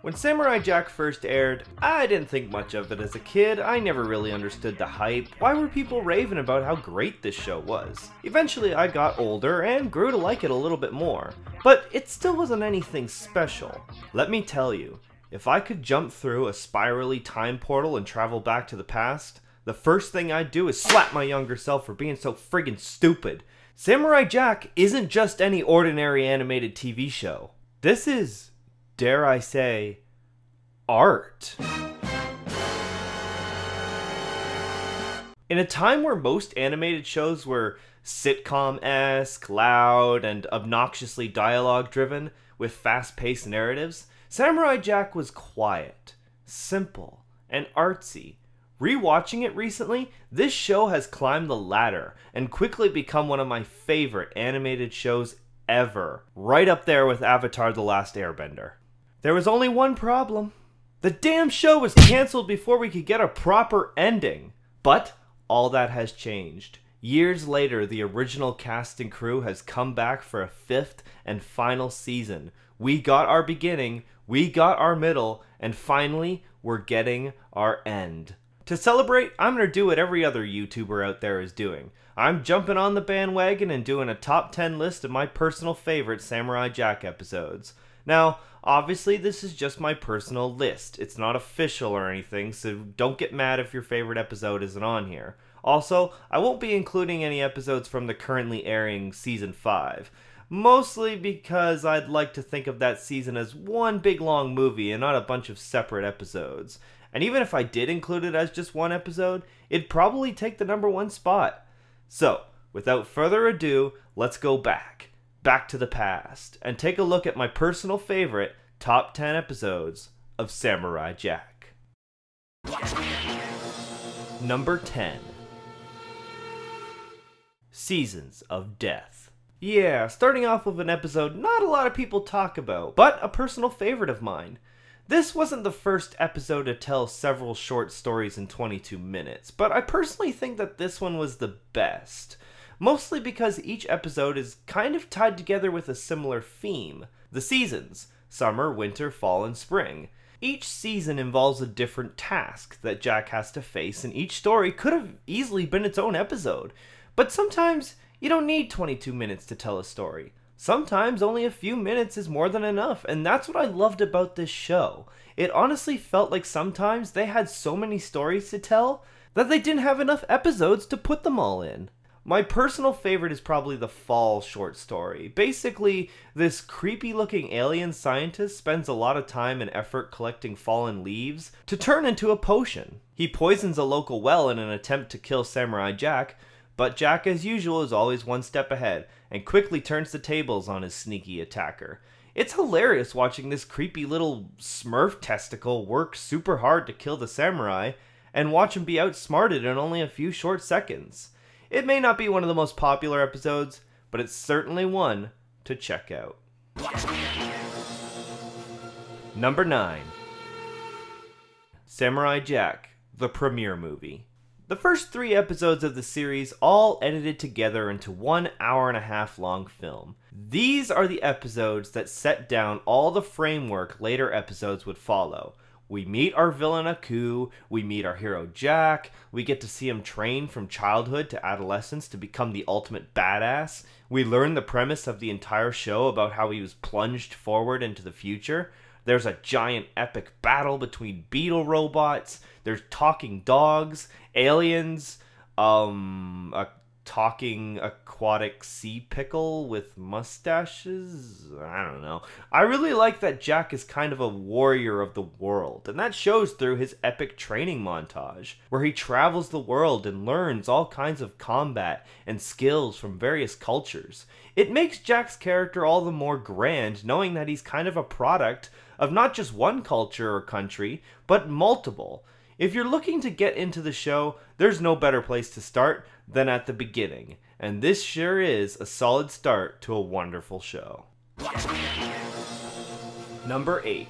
When Samurai Jack first aired, I didn't think much of it as a kid, I never really understood the hype, why were people raving about how great this show was? Eventually I got older and grew to like it a little bit more, but it still wasn't anything special. Let me tell you, if I could jump through a spirally time portal and travel back to the past, the first thing I'd do is slap my younger self for being so friggin' stupid. Samurai Jack isn't just any ordinary animated TV show. This is, dare I say, art. In a time where most animated shows were sitcom esque, loud, and obnoxiously dialogue driven, with fast paced narratives, Samurai Jack was quiet, simple, and artsy, Rewatching it recently, this show has climbed the ladder and quickly become one of my favorite animated shows ever, right up there with Avatar The Last Airbender. There was only one problem. The damn show was canceled before we could get a proper ending. But all that has changed. Years later, the original cast and crew has come back for a fifth and final season. We got our beginning, we got our middle, and finally, we're getting our end. To celebrate, I'm going to do what every other YouTuber out there is doing. I'm jumping on the bandwagon and doing a top 10 list of my personal favorite Samurai Jack episodes. Now, obviously, this is just my personal list. It's not official or anything, so don't get mad if your favorite episode isn't on here. Also, I won't be including any episodes from the currently airing Season 5. Mostly because I'd like to think of that season as one big long movie and not a bunch of separate episodes. And even if I did include it as just one episode, it'd probably take the number one spot. So, without further ado, let's go back, back to the past, and take a look at my personal favorite top 10 episodes of Samurai Jack. Number 10 Seasons of Death. Yeah, starting off with an episode not a lot of people talk about, but a personal favorite of mine. This wasn't the first episode to tell several short stories in 22 minutes, but I personally think that this one was the best. Mostly because each episode is kind of tied together with a similar theme the seasons summer, winter, fall, and spring. Each season involves a different task that Jack has to face, and each story could have easily been its own episode. But sometimes you don't need 22 minutes to tell a story sometimes only a few minutes is more than enough, and that's what I loved about this show. It honestly felt like sometimes they had so many stories to tell that they didn't have enough episodes to put them all in. My personal favorite is probably the Fall short story. Basically, this creepy looking alien scientist spends a lot of time and effort collecting fallen leaves to turn into a potion. He poisons a local well in an attempt to kill Samurai Jack, but Jack, as usual, is always one step ahead and quickly turns the tables on his sneaky attacker. It's hilarious watching this creepy little smurf testicle work super hard to kill the samurai and watch him be outsmarted in only a few short seconds. It may not be one of the most popular episodes, but it's certainly one to check out. Number 9 Samurai Jack, the premiere movie. The first three episodes of the series all edited together into one hour and a half long film. These are the episodes that set down all the framework later episodes would follow. We meet our villain Aku, we meet our hero Jack, we get to see him train from childhood to adolescence to become the ultimate badass. We learn the premise of the entire show about how he was plunged forward into the future. There's a giant epic battle between beetle robots. There's talking dogs, aliens, um, a talking aquatic sea pickle with mustaches. I don't know. I really like that Jack is kind of a warrior of the world, and that shows through his epic training montage, where he travels the world and learns all kinds of combat and skills from various cultures. It makes Jack's character all the more grand, knowing that he's kind of a product of not just one culture or country, but multiple. If you're looking to get into the show, there's no better place to start than at the beginning, and this sure is a solid start to a wonderful show. Number 8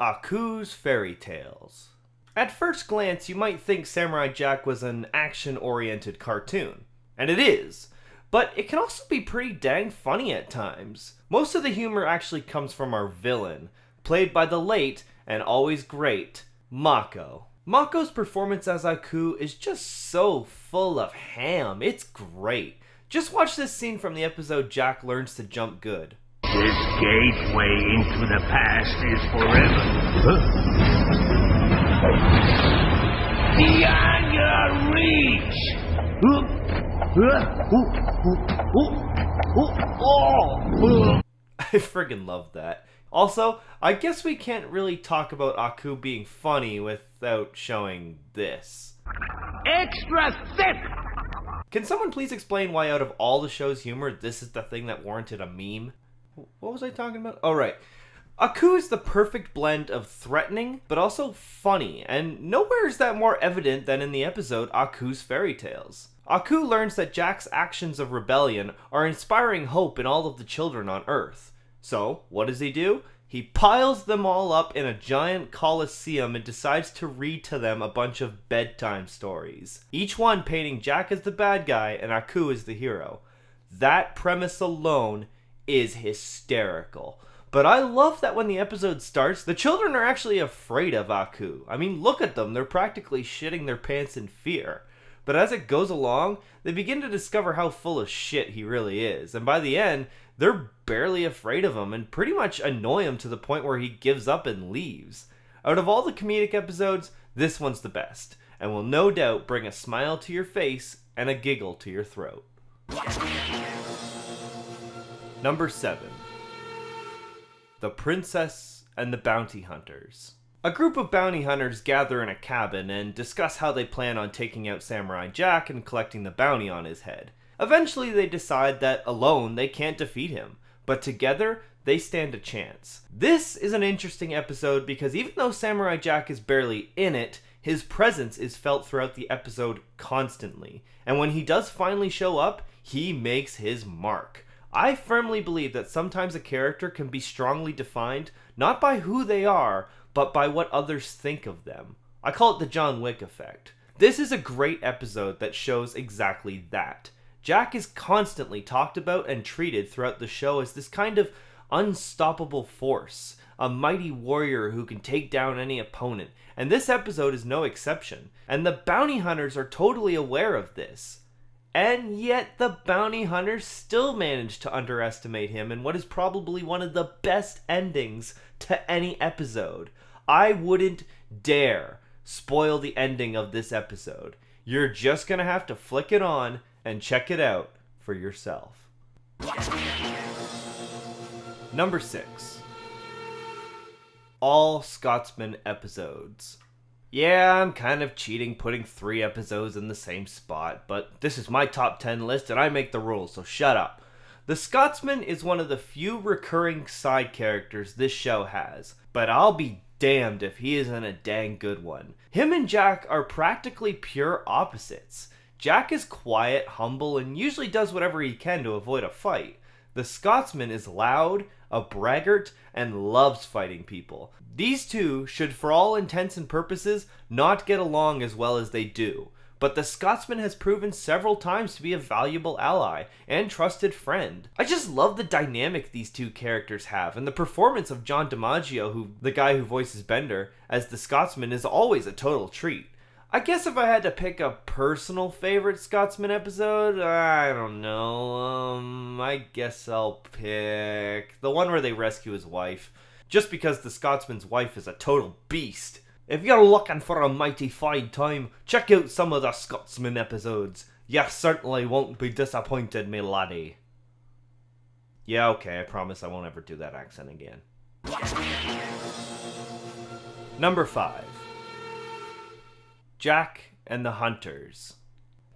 Aku's Fairy Tales. At first glance, you might think Samurai Jack was an action oriented cartoon, and it is, but it can also be pretty dang funny at times. Most of the humor actually comes from our villain, played by the late and always great Mako. Mako's performance as Aku is just so full of ham, it's great. Just watch this scene from the episode Jack Learns to Jump Good. This gateway into the past is forever. Beyond your reach! Oh. I friggin' love that. Also, I guess we can't really talk about Aku being funny without showing this. Extra thick! Can someone please explain why out of all the show's humor, this is the thing that warranted a meme? What was I talking about? Oh, right. Aku is the perfect blend of threatening, but also funny, and nowhere is that more evident than in the episode Aku's Fairy Tales. Aku learns that Jack's actions of rebellion are inspiring hope in all of the children on Earth. So, what does he do? He piles them all up in a giant coliseum and decides to read to them a bunch of bedtime stories, each one painting Jack as the bad guy and Aku as the hero. That premise alone is hysterical. But I love that when the episode starts, the children are actually afraid of Aku. I mean, look at them, they're practically shitting their pants in fear. But as it goes along, they begin to discover how full of shit he really is. And by the end, they're barely afraid of him and pretty much annoy him to the point where he gives up and leaves. Out of all the comedic episodes, this one's the best and will no doubt bring a smile to your face and a giggle to your throat. Number 7 The Princess and the Bounty Hunters. A group of bounty hunters gather in a cabin and discuss how they plan on taking out Samurai Jack and collecting the bounty on his head. Eventually, they decide that alone they can't defeat him, but together they stand a chance. This is an interesting episode because even though Samurai Jack is barely in it, his presence is felt throughout the episode constantly, and when he does finally show up, he makes his mark. I firmly believe that sometimes a character can be strongly defined not by who they are, but by what others think of them. I call it the John Wick effect. This is a great episode that shows exactly that. Jack is constantly talked about and treated throughout the show as this kind of unstoppable force, a mighty warrior who can take down any opponent, and this episode is no exception. And the bounty hunters are totally aware of this. And yet, the bounty hunters still manage to underestimate him in what is probably one of the best endings to any episode. I wouldn't dare spoil the ending of this episode. You're just going to have to flick it on and check it out for yourself. Number 6 All Scotsman episodes. Yeah, I'm kind of cheating putting three episodes in the same spot, but this is my top 10 list and I make the rules, so shut up. The Scotsman is one of the few recurring side characters this show has, but I'll be damned if he isn't a dang good one. Him and Jack are practically pure opposites. Jack is quiet, humble, and usually does whatever he can to avoid a fight. The Scotsman is loud, a braggart, and loves fighting people. These two should, for all intents and purposes, not get along as well as they do but the Scotsman has proven several times to be a valuable ally and trusted friend. I just love the dynamic these two characters have, and the performance of John DiMaggio, who the guy who voices Bender, as the Scotsman is always a total treat. I guess if I had to pick a personal favorite Scotsman episode, I don't know. Um, I guess I'll pick the one where they rescue his wife. Just because the Scotsman's wife is a total beast. If you're looking for a mighty fine time, check out some of the Scotsman episodes. You certainly won't be disappointed, me laddie. Yeah, okay, I promise I won't ever do that accent again. Number 5 Jack and the Hunters.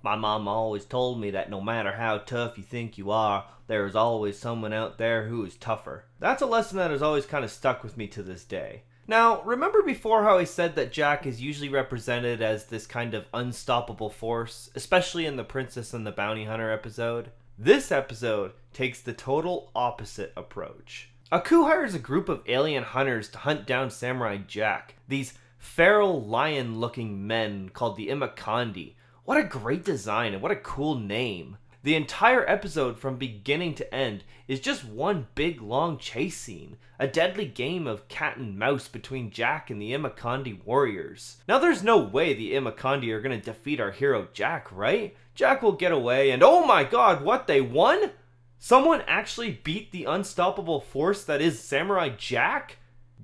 My mama always told me that no matter how tough you think you are, there is always someone out there who is tougher. That's a lesson that has always kind of stuck with me to this day. Now, remember before how I said that Jack is usually represented as this kind of unstoppable force, especially in the Princess and the Bounty Hunter episode? This episode takes the total opposite approach. Aku hires a group of alien hunters to hunt down Samurai Jack, these feral lion looking men called the Imakandi. What a great design and what a cool name! The entire episode from beginning to end is just one big long chase scene, a deadly game of cat and mouse between Jack and the Imakandi warriors. Now there's no way the Imakandi are gonna defeat our hero Jack, right? Jack will get away and oh my god, what, they won? Someone actually beat the unstoppable force that is Samurai Jack?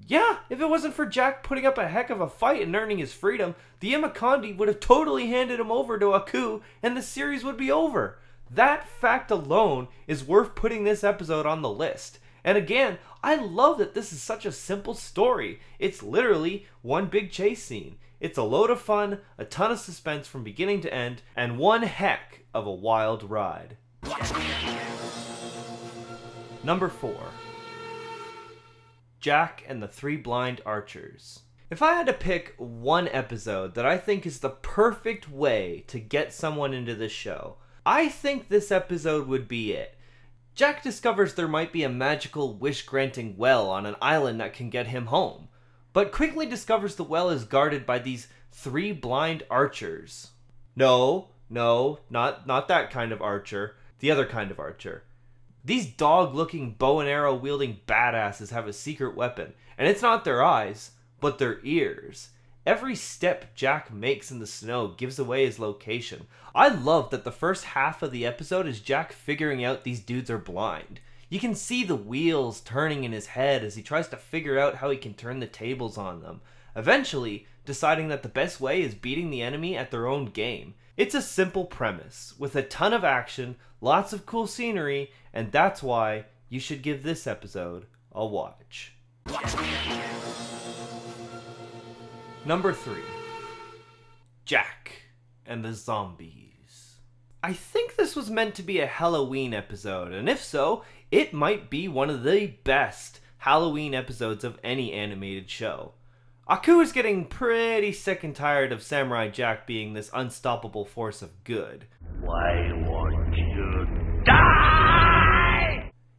Yeah, if it wasn't for Jack putting up a heck of a fight and earning his freedom, the Imakandi would have totally handed him over to Aku and the series would be over. That fact alone is worth putting this episode on the list. And again, I love that this is such a simple story. It's literally one big chase scene. It's a load of fun, a ton of suspense from beginning to end, and one heck of a wild ride. Number 4 Jack and the Three Blind Archers. If I had to pick one episode that I think is the perfect way to get someone into this show, I think this episode would be it. Jack discovers there might be a magical wish granting well on an island that can get him home, but quickly discovers the well is guarded by these three blind archers. No, no, not not that kind of archer, the other kind of archer. These dog looking bow and arrow wielding badasses have a secret weapon, and it's not their eyes, but their ears. Every step Jack makes in the snow gives away his location. I love that the first half of the episode is Jack figuring out these dudes are blind. You can see the wheels turning in his head as he tries to figure out how he can turn the tables on them, eventually deciding that the best way is beating the enemy at their own game. It's a simple premise, with a ton of action, lots of cool scenery, and that's why you should give this episode a watch. Number three Jack and the Zombies. I think this was meant to be a Halloween episode, and if so, it might be one of the best Halloween episodes of any animated show. Aku is getting pretty sick and tired of Samurai Jack being this unstoppable force of good. Why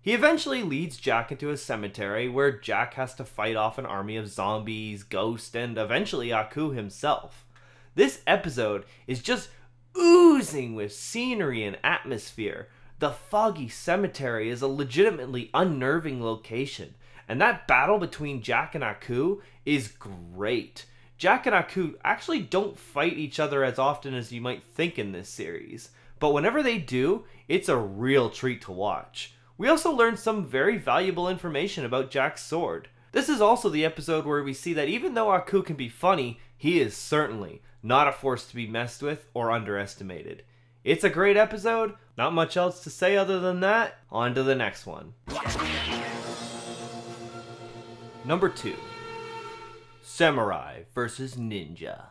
He eventually leads Jack into a cemetery where Jack has to fight off an army of zombies, ghosts, and eventually Aku himself. This episode is just oozing with scenery and atmosphere. The foggy cemetery is a legitimately unnerving location, and that battle between Jack and Aku is great. Jack and Aku actually don't fight each other as often as you might think in this series, but whenever they do, it's a real treat to watch. We also learned some very valuable information about Jack's sword. This is also the episode where we see that even though Aku can be funny, he is certainly not a force to be messed with or underestimated. It's a great episode, not much else to say other than that. On to the next one. Number 2 Samurai vs Ninja.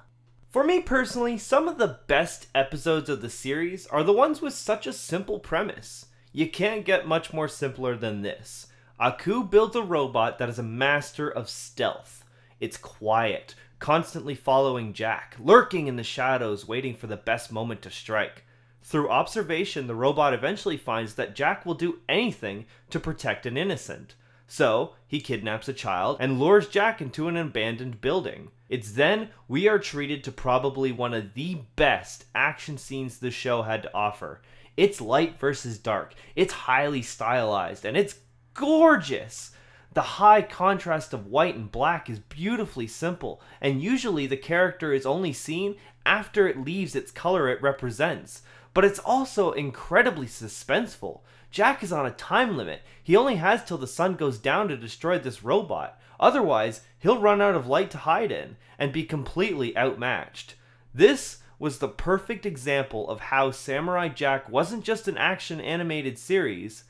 For me personally, some of the best episodes of the series are the ones with such a simple premise. You can't get much more simpler than this. Aku builds a robot that is a master of stealth. It's quiet, constantly following Jack, lurking in the shadows, waiting for the best moment to strike. Through observation, the robot eventually finds that Jack will do anything to protect an innocent. So, he kidnaps a child and lures Jack into an abandoned building. It's then we are treated to probably one of the best action scenes the show had to offer. It's light versus dark. It's highly stylized and it's gorgeous. The high contrast of white and black is beautifully simple, and usually the character is only seen after it leaves its color it represents. But it's also incredibly suspenseful. Jack is on a time limit. He only has till the sun goes down to destroy this robot. Otherwise, he'll run out of light to hide in and be completely outmatched. This was the perfect example of how Samurai Jack wasn't just an action animated series,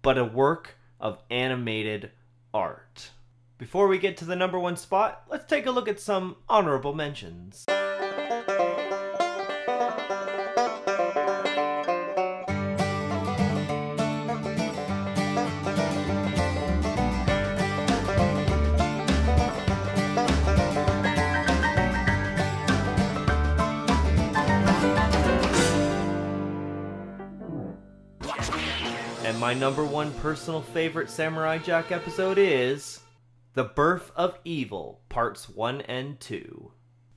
but a work of animated art. Before we get to the number one spot, let's take a look at some honorable mentions. And my number one personal favorite Samurai Jack episode is The Birth of Evil, Parts 1 and 2.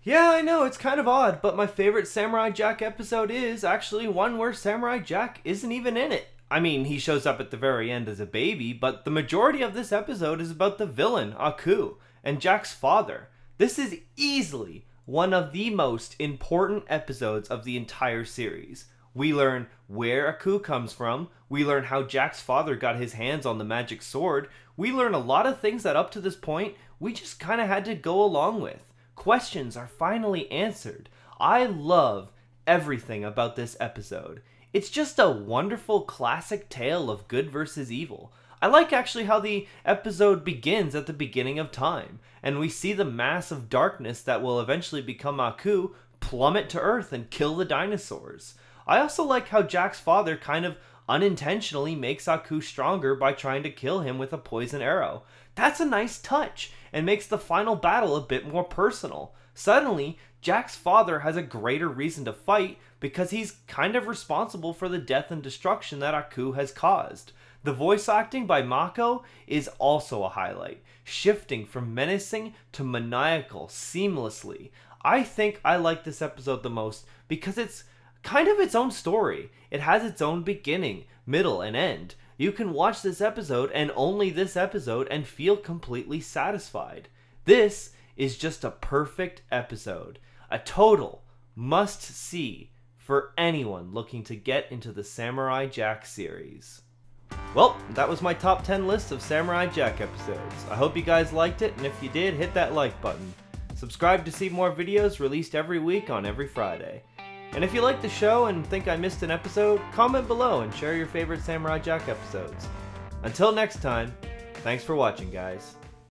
Yeah, I know, it's kind of odd, but my favorite Samurai Jack episode is actually one where Samurai Jack isn't even in it. I mean, he shows up at the very end as a baby, but the majority of this episode is about the villain, Aku, and Jack's father. This is easily one of the most important episodes of the entire series. We learn where Aku comes from. We learn how Jack's father got his hands on the magic sword. We learn a lot of things that up to this point we just kind of had to go along with. Questions are finally answered. I love everything about this episode. It's just a wonderful classic tale of good versus evil. I like actually how the episode begins at the beginning of time, and we see the mass of darkness that will eventually become Aku plummet to Earth and kill the dinosaurs. I also like how Jack's father kind of unintentionally makes Aku stronger by trying to kill him with a poison arrow. That's a nice touch and makes the final battle a bit more personal. Suddenly, Jack's father has a greater reason to fight because he's kind of responsible for the death and destruction that Aku has caused. The voice acting by Mako is also a highlight, shifting from menacing to maniacal seamlessly. I think I like this episode the most because it's kind of its own story. It has its own beginning, middle, and end. You can watch this episode and only this episode and feel completely satisfied. This is just a perfect episode, a total must see for anyone looking to get into the Samurai Jack series. Well, that was my top 10 list of Samurai Jack episodes. I hope you guys liked it, and if you did, hit that like button. Subscribe to see more videos released every week on every Friday. And if you like the show and think I missed an episode, comment below and share your favorite Samurai Jack episodes. Until next time, thanks for watching, guys.